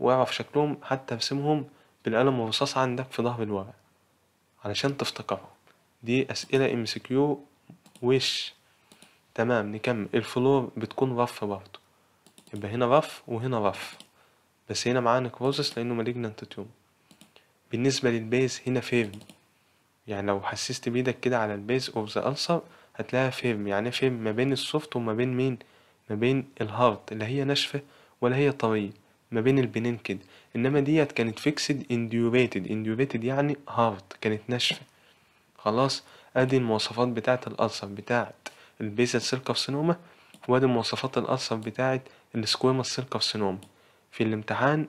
واعرف شكلهم حتى ارسمهم بالقلم الرصاص عندك في ظهر الورق علشان تفتكرهم دي أسئلة ام اس كيو وش تمام نكمل الفلور بتكون رف برضه يبقى هنا رف وهنا رف بس هنا معاه نكروزس لأنه مالجنانت تيوم بالنسبة للبيز هنا فيرم يعني لو حسست بيدك كده على البيز اوف ذا ألسر هتلاقيها فيرم يعني إيه فيرم ما بين السوفت وما بين مين ما بين الهارت اللي هي ناشفة ولا هي طرية ما بين البنين كده انما ديت كانت فيكسد انديوريتد انديوريتد يعني هارد كانت ناشفة خلاص ادي المواصفات بتاعة الألسر بتاعة البيزل سيركف سنومة وادي مواصفات الألسر بتاعة السكويما سيركافسينوما في الامتحان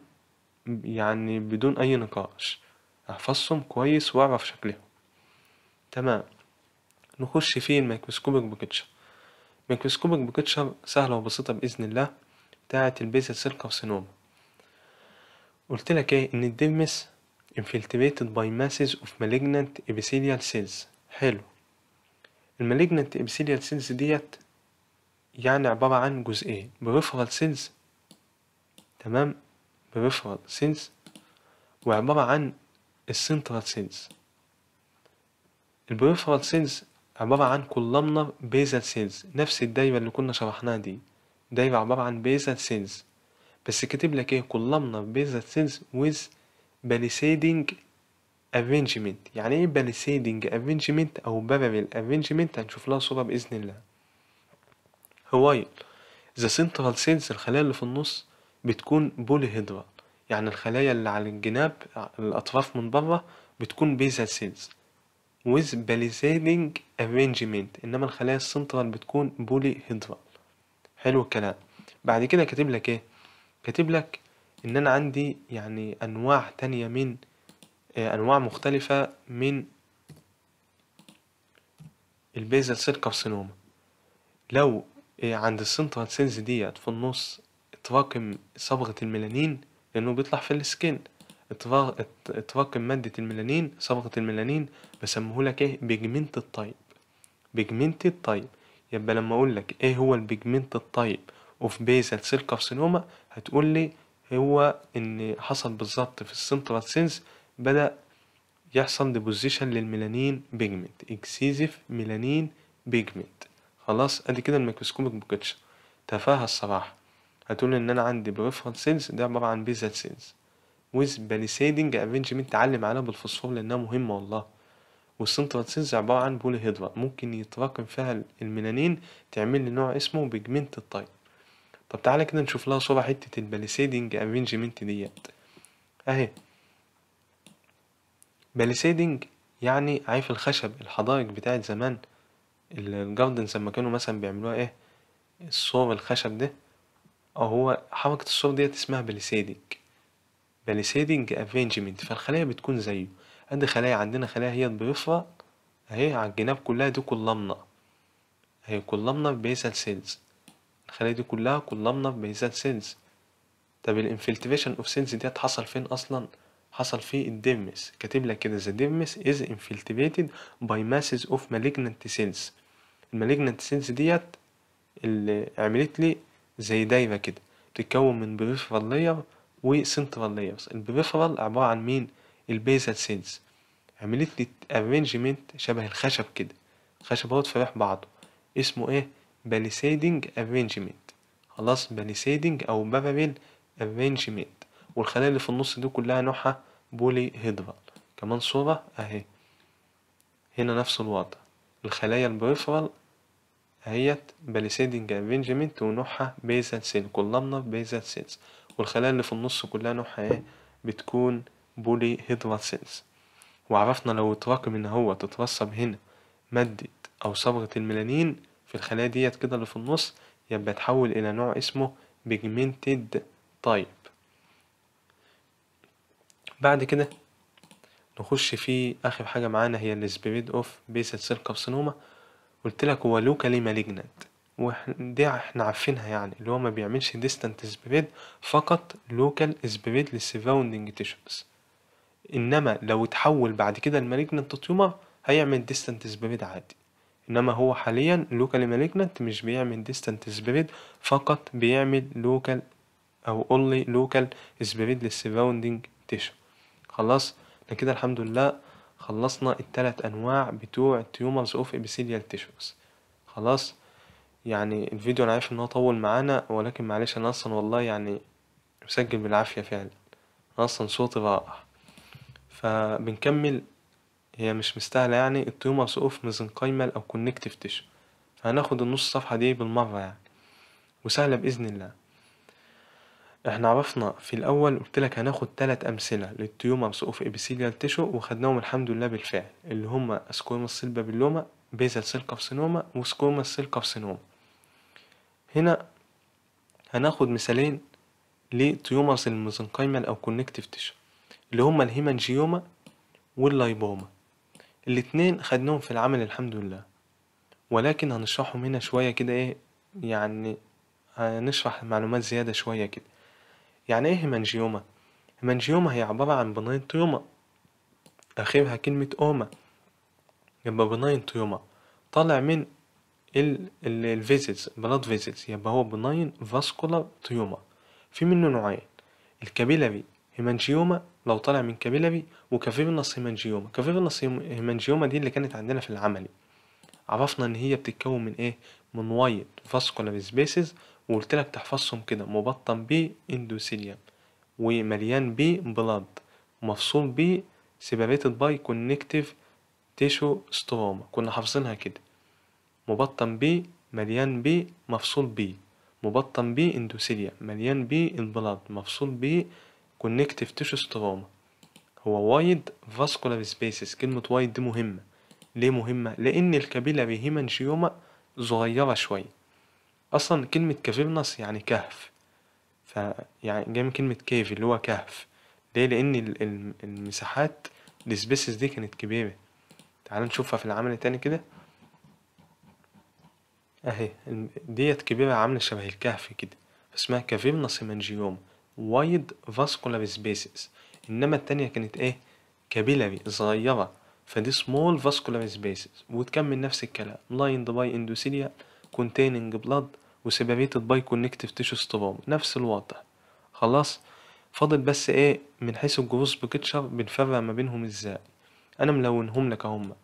يعني بدون أي نقاش أحفظهم كويس وأعرف شكلهم تمام نخش في الميكروسكوبك بكتشر الميكروسكوبك بكتشر سهلة وبسيطة بإذن الله بتاعت البيزل سيل كارسينوما قلت لك ايه ان الديرمس infiltrated by masses of malignant epithelial cells حلو المalignant epithelial cells ديت يعني عبارة عن جزئين بريفرال سيلز تمام بريفرال سيلز وعبارة عن السنترال سيلز البريفرال سيلز عبارة عن كولمنر بيزال سيلز نفس الدايرة اللي كنا شرحناها دي دايرة عبارة عن بيزال سيلز بس كاتب لك ايه كولمنر بيزال سيلز with باليسيدنج ارينجمنت يعني ايه باليسيدنج ارينجمنت او بارل ارينجمنت هنشوف لها صورة بإذن الله هوايل ذا سنترال سيلز الخلايا اللي في النص بتكون بوليهيدرال يعني الخلايا اللي على الجناب الأطراف من بره بتكون بيزال سيلز with balisading arrangement إنما الخلايا السنترال بتكون بوليهيدرال حلو الكلام بعد كده كاتب لك ايه كاتب لك ان انا عندي يعني انواع تانية من آه، انواع مختلفة من البيزل سيل كارسينوما لو إيه، عند السنترال سيلز ديت في النص تراكم صبغة الميلانين لأنه بيطلع في السكين تراكم مادة الميلانين صبغة الميلانين بسمهولك ايه بيجمنت الطيب بيجمنت الطيب يبقى لما اقول لك ايه هو البيجمنت الطيب اوف بيزل سيل كارسينوما هتقول لي هو ان حصل بالظبط في السنترال سيلز بدا يحصل ديبوزيشن للميلانين بيجمنت اكسيزيف ميلانين بيجمنت خلاص ادي كده الميكروسكوبك بوكيتش تفاهة الصراحة هتقول ان انا عندي بريفرنس ده عبارة عن بيزات سيلز ويز باليسيدنج ارينجمنت تعلم عليها بالفوسفور لانها مهمة والله والسنترال سيلز عبارة عن بولي هيدرا ممكن يتراكم فيها الميلانين تعمل لي نوع اسمه بيجمنت الطيب طب تعالى كده نشوف لها صورة حتة الباليسيدنج ارينجمنت ديت اهي باليسيدنج يعني عارف الخشب الحدائق بتاعت زمان الجاردنز لما كانوا مثلا بيعملوها ايه الصور الخشب ده أو هو حركة الصور ديت اسمها بليسيدنج بليسيدنج افنجمنت فالخلايا بتكون زيه ادي خلايا عندنا خلايا هي بيفرق اهي على الجناب كلها دي كولمنا هي كولمنا بيزال سيلز الخلايا دي كلها كولمنا بيزال سيلز طب الانفلتريشن اوف سيلز ديت حصل فين اصلا حصل في الديرمس كاتب لك كده the dermis is infiltrated by masses of malignant cells المالجنت سيلز ديت اللي عملت لي زي دايرة كده بتتكون من بريفرال لاير وسنترال لايرز البريفرال عبارة عن مين البيزال سيلز عملت لي ارينجمنت شبه الخشب كده الخشب اهوت فرح بعضه اسمه ايه باليسيدنج ارينجمنت خلاص باليسيدنج او بابابيل ارينجمنت والخلايا اللي في النص دي كلها نوعها بولي هيدرال كمان صورة اهي هنا نفس الوضع الخلايا البريفرال هيت باليسيدنج افنجمنت ونوعها بيزال سيل كلها بيزال سيلز والخلايا اللي في النص كلها نوعها ايه بتكون بولي هيدرال سيلز وعرفنا لو اتراكم ان هو تترسب هنا مادة او صبغة الميلانين في الخلايا ديت كده اللي في النص يبقى تحول الى نوع اسمه بيجمنتد تايب بعد كده نخش في اخر حاجة معانا هي السبريد اوف بيسل سيل كارسينوما قلت لك هو كلمة لجنت ودي احنا عارفينها يعني اللي هو ما بيعملش ديستانت سبريد فقط لوكال سبريد للسراوندنج تيشوز انما لو اتحول بعد كده المالجنت تيومر هيعمل ديستانت سبريد عادي انما هو حاليا لوكال مالجنت مش بيعمل ديستانت سبريد فقط بيعمل لوكال او اونلي لوكال سبريد للسراوندنج تيشو خلاص احنا كده الحمد لله خلصنا التلات أنواع بتوع تيومرز اوف Epithelial تيشوز خلاص يعني الفيديو أنا عارف إن هو طول معانا ولكن معلش أنا أصلا والله يعني مسجل بالعافية فعلا أنا أصلا صوتي رائع فبنكمل هي مش مستاهلة يعني التيومرز أوف ميزنكايمال أو كونكتيف تيشو فهناخد النص صفحة دي بالمرة يعني وسهلة بإذن الله احنا عرفنا في الاول قلت لك هناخد تلات امثله للتيومرز اوف ابيثيليال تيشو وخدناهم الحمد لله بالفعل اللي هما سكويموس سيل بابيلوما بيزل سيل كارسينوما وسكويموس سيل كارسينوما هنا هناخد مثالين لتيومرز الميزنكايمال او كونكتيف تيشو اللي هما الهيمانجيوما واللايبوما الاتنين خدناهم في العمل الحمد لله ولكن هنشرحهم هنا شويه كده ايه يعني هنشرح معلومات زياده شويه كده يعني ايه همنجيوما؟ هيمانجيوما هي عبارة عن بناين تيوما اخرها كلمة اوما يبقى بناين تيوما طالع من الفيزيتس بلاد فيزيتس يبقى هو بناين فاسكولار تيوما في منه نوعين الكابيلاري همنجيوما لو طالع من كابيلاري وكافيرنس هيمانجيوما كافيرنس هيمانجيوما دي اللي كانت عندنا في العملي عرفنا ان هي بتتكون من ايه من وايد فاسكولار سبيسز وقلت لك تحفظهم كده مبطن ب اندوثيليوم ومليان ب بلاد مفصول ب سيبريتد باي كونكتيف تيشو ستروما كنا حافظينها كده مبطن ب مليان ب مفصول ب مبطن ب اندوثيليوم مليان ب البلاد مفصول ب كونكتيف تيشو ستروما هو وايد فاسكولار سبيسز كلمة وايد دي مهمة ليه مهمة؟ لأن الكابيلاري هيمانجيوما صغيرة شوية أصلا كلمة كافيرنس يعني كهف يعني جاي من كلمة كيف اللي هو كهف ليه لأن المساحات السبيسز دي كانت كبيرة تعال نشوفها في العمل التاني كده أهي ديت كبيرة عاملة شبه الكهف كده اسمها كافيرنس منجيوم وايد فاسكولار سبيسز إنما التانية كانت إيه كابيلاري صغيرة فدي سمول فاسكولار سبيسز وتكمل نفس الكلام لايند باي اندوسيليا containing blood وسيبريتد باي كونكتيف تيشو اصطبام نفس الوضع خلاص فاضل بس ايه من حيث الجروس بكتشر بنفرق ما بينهم ازاي انا ملونهم لك اهمت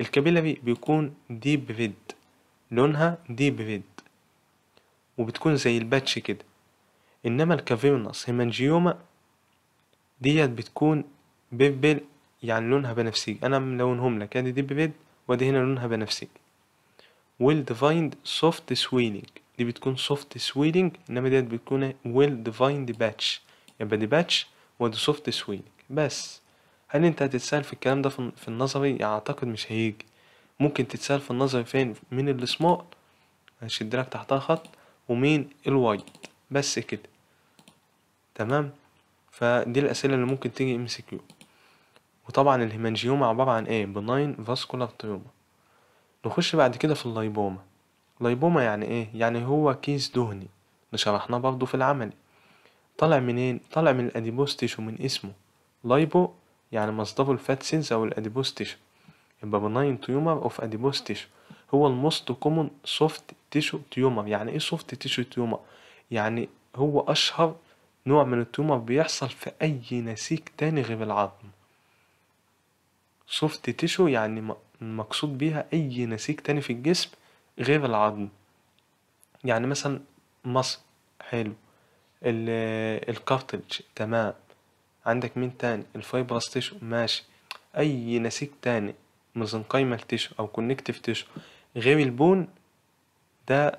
الكابيلاري بيكون ديب ريد لونها ديب ريد وبتكون زي الباتش كده انما الكافيرنس هيمانجيوما ديت بتكون بيبل يعني لونها بنفسجي انا ملونهم لك ادي يعني ديب ريد وادي هنا لونها بنفسجي ويل ديفايند soft swelling دي بتكون soft swelling انما ديت بتكون ويل ديفايند باتش يبقى دي باتش ودي soft swelling بس هل انت هتتسأل في الكلام ده في النظري يعني اعتقد مش هيجي ممكن تتسأل في النظري فين من السمول هشد لك تحتها خط ومين الوايد بس كده تمام فدي الأسئلة اللي ممكن تيجي ام سي كيو وطبعا الهيمانجيوما عبارة عن ايه بناين فاسكولار تيومر نخش بعد كده في اللايبوما لايبوما يعني ايه يعني هو كيس دهني ده شرحناه برضو في العمل طالع منين طالع من الاديبوس ومن من اسمه لايبو يعني مصدره الفات سيلز او الاديبوس يبقى بناين تيومر اوف اديبوستيش هو الموست كومون سوفت تيشو تيومر يعني ايه سوفت تيشو تيومر يعني هو اشهر نوع من التيومر بيحصل في اي نسيج تاني غير العظم سوفت تيشو يعني مقصود بيها أي نسيج تاني في الجسم غير العظم يعني مثلا مصر حلو الكارتلج تمام عندك مين تاني الفايبرس تيشو ماشي أي نسيج تاني مزنقيمال تيشو أو كونكتيف تيشو غير البون ده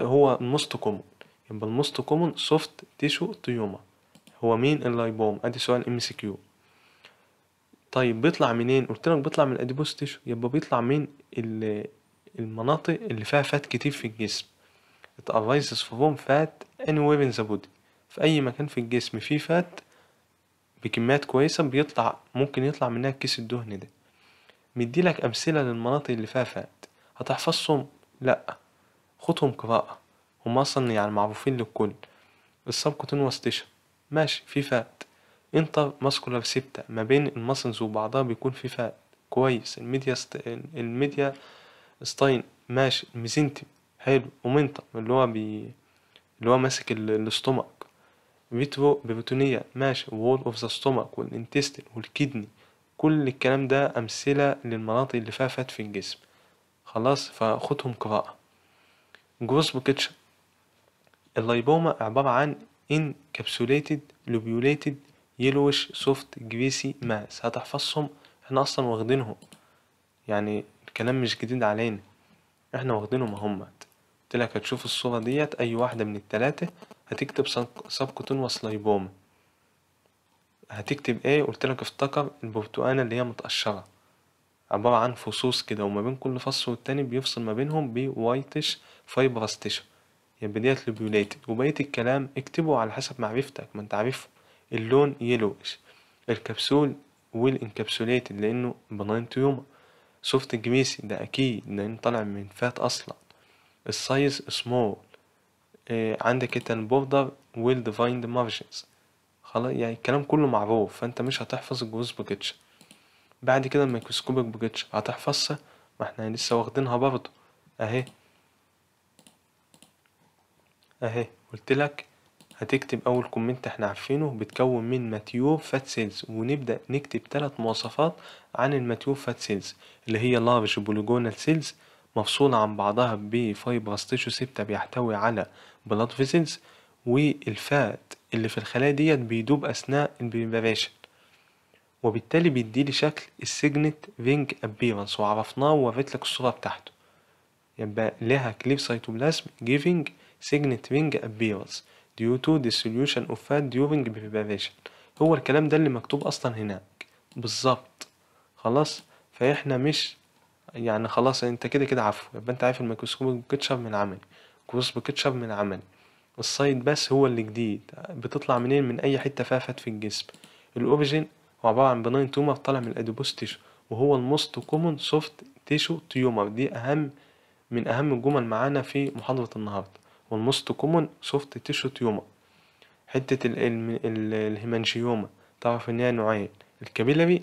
هو الموست كومون يبقى الموست كومون سوفت تيشو تيوما هو مين اللايبوم ادي سؤال ام سي كيو طيب بيطلع منين قلت لك بيطلع من الاديبوس تيشو يبقى بيطلع من المناطق اللي فيها فات كتير في الجسم it arises from fat anywhere in the body في اي مكان في الجسم فيه فات بكميات كويسه بيطلع ممكن يطلع منها الكيس الدهن ده مديلك امثله للمناطق اللي فيها فات هتحفظهم لا خدهم قراءه هم اصلا يعني معروفين للكل السبكوتين واستيشن ماشي في فات انتر ماسكولار سيبتا ما بين الماسلز وبعضها بيكون في فرق كويس الميديا ست... الميديا ستاين ماشي ميزنتي حلو اومنتا اللي هو بي اللي هو ماسك الاستومك فيترو بيروتونية ماشي وول اوف ذا ستومك والانتستين والكدني كل الكلام ده أمثلة للمناطق اللي فيها فات في الجسم خلاص فخدهم قراءة جروس بوكيتشر اللايبوما عبارة عن كابسوليتد لوبيوليتد يلوش سوفت جريسي ماس هتحفظهم احنا اصلا واخدينهم يعني الكلام مش جديد علينا احنا واخدينهم هما قلتلك هتشوف الصورة ديت اي واحدة من التلاتة هتكتب سبكوتون وسلايبوما هتكتب ايه قلتلك افتكر البرتقانة اللي هي متقشرة عبارة عن فصوص كده وما بين كل فص والتاني بيفصل ما بينهم بوايتش فايبرستيشن يبقى يعني ديت لبيوليتد وبقية الكلام اكتبه على حسب معرفتك ما انت عارفه اللون يلوش الكبسول والانكبسولات لأنه بناينتيوما سوفت جميسي ده أكيد لأنه طالع من فات أصلا السايز سمول آه عندك البوردر والديفايند مارجنز خلاص يعني الكلام كله معروف فأنت مش هتحفظ الجروس بوكيتش بعد كده الميكروسكوبك بوكيتش هتحفظها ما احنا لسه واخدينها برضه أهي أهي قلت لك هتكتب اول كومنت احنا عارفينه بتكون من ماتيوب فات سيلز ونبدا نكتب ثلاث مواصفات عن الماتيوب فات سيلز اللي هي لارج بوليجونال سيلز مفصولة عن بعضها بفايبرس تيشو سبتة بيحتوي على بلاد فيسلز والفات اللي في الخلايا ديت بيدوب أثناء البريباريشن وبالتالي بيديلي شكل السيجنت رينج ابيرنس وعرفناه ووريتلك الصورة بتاعته يبقى لها كليب سايتوبلازم جيفينج سيجنت رينج ابيرنس due to dissolution of fat during preparation هو الكلام ده اللي مكتوب أصلا هناك بالظبط خلاص فإحنا مش يعني خلاص أنت كده كده عفو يبقى أنت عارف الميكروسكوب كيتشر من عمل كروس كيتشر من عمل الصيد بس هو اللي جديد بتطلع منين من أي حتة فيها فات في الجسم الاوبجين هو عبارة عن بناين تومر طالع من الأديبوس تيشو وهو الموست كومن سوفت تيشو تيومر دي أهم من أهم الجمل معانا في محاضرة النهاردة والموست كومون سوفت تيشو تيوما حتة الهيمانجيوما تعرف ان هي نوعين الكابيلاري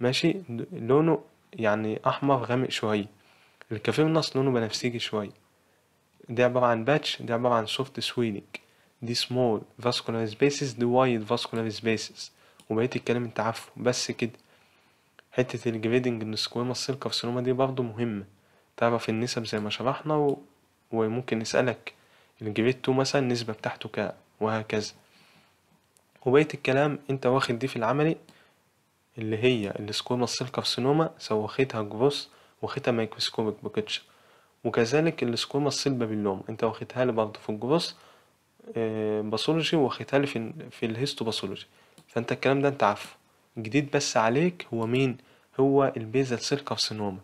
ماشي لونه يعني أحمر غامق شوية الكافيرنس لونه بنفسجي شوية دي عبارة عن باتش دي عبارة عن سوفت سويلينج دي سمول فاسكولار سبيسز دي وايد فاسكولار سبيسز وبقية الكلام انت عارفه بس كده حتة الجريدنج سكويما السيل كارسينوما دي برضه مهمة تعرف النسب زي ما شرحنا و... وممكن نسألك الجريد 2 مثلا النسبة بتاعته كذا وهكذا وبقية الكلام انت واخد دي في العملي اللي هي السكوما السيل كارسينوما سواء واخدها جروس واخدها مايكروسكوبك بكتشر وكذلك السكوما السيل بابيلوم انت واخدها لي برضه في الجروس آه، باثولوجي واخدها لي في, في الهيستو باثولوجي فانت الكلام ده انت عارفه جديد بس عليك هو مين هو البيزل سيل كارسينوما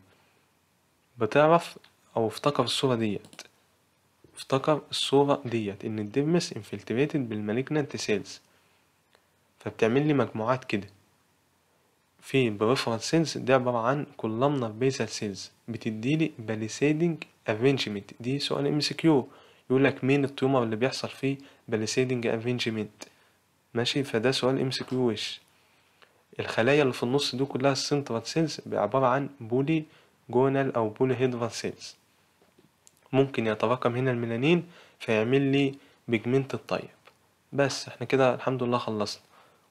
بتعرف او افتكر الصورة ديت افتكر الصورة ديت ان الديرمس انفلتريتد بالمالجنانت سيلز فبتعمل لي مجموعات كده في بريفرال سيلز ده عبارة عن كولمنر بيزال سيلز بتديلي باليسيدنج ارينجمنت دي سؤال ام سي كيو يقولك مين التيومر اللي بيحصل فيه باليسيدنج ارينجمنت ماشي فده سؤال ام سي كيو وش الخلايا اللي في النص دي كلها السنترال سيلز عبارة عن بولي جونال او بولي هيدرال سيلز ممكن يتراكم هنا الميلانين فيعمل لي بيجمنت الطيب بس احنا كده الحمد لله خلصنا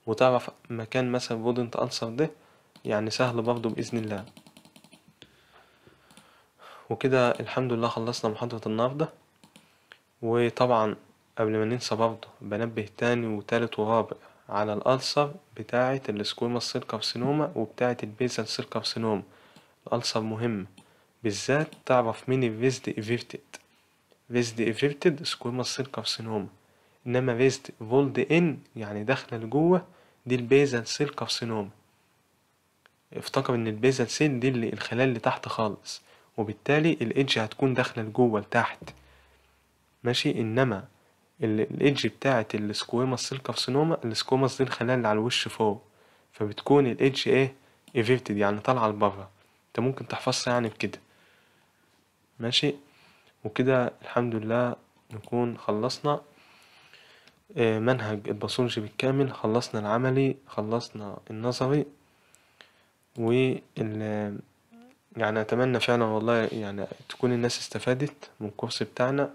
وتعرف مكان مثلا بودنت ألسر ده يعني سهل برضه بإذن الله وكده الحمد لله خلصنا محاضرة النهاردة وطبعا قبل ما ننسى برضه بنبه تاني وتالت ورابع على الألسر بتاعة السكويموس سيل كارسينوما وبتاعة البيزل سيل كارسينوما الألسر مهم بالذات تعرف مين الريزد ايفيرتد ريزد ايفيرتد سكويموس سيل كارسينوما انما ريزد فولد ان يعني داخله لجوه دي البيزل سيل كارسينوما افتكر ان البيزل سيل دي اللي الخلال اللي تحت خالص وبالتالي الايدج هتكون داخله لجوه لتحت ماشي انما الايدج بتاعه السكويموس سيل كارسينوما السكويموس دي الخلال اللي على الوش فوق فبتكون الايدج ايه ايفيرتد يعني طالعه لبره انت ممكن تحفظها يعني بكده ماشي وكده الحمد لله نكون خلصنا آه، منهج الباثولوجي بالكامل خلصنا العملي خلصنا النظري و يعني أتمنى فعلا والله يعني تكون الناس استفادت من الكورس بتاعنا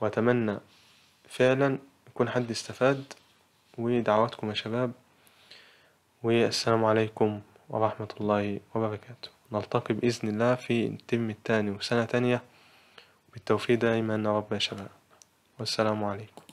وأتمنى فعلا يكون حد استفاد ودعواتكم يا شباب والسلام عليكم ورحمة الله وبركاته نلتقي بإذن الله في التم الثاني وسنة تانية بالتوفيق دائما يا رب شباب والسلام عليكم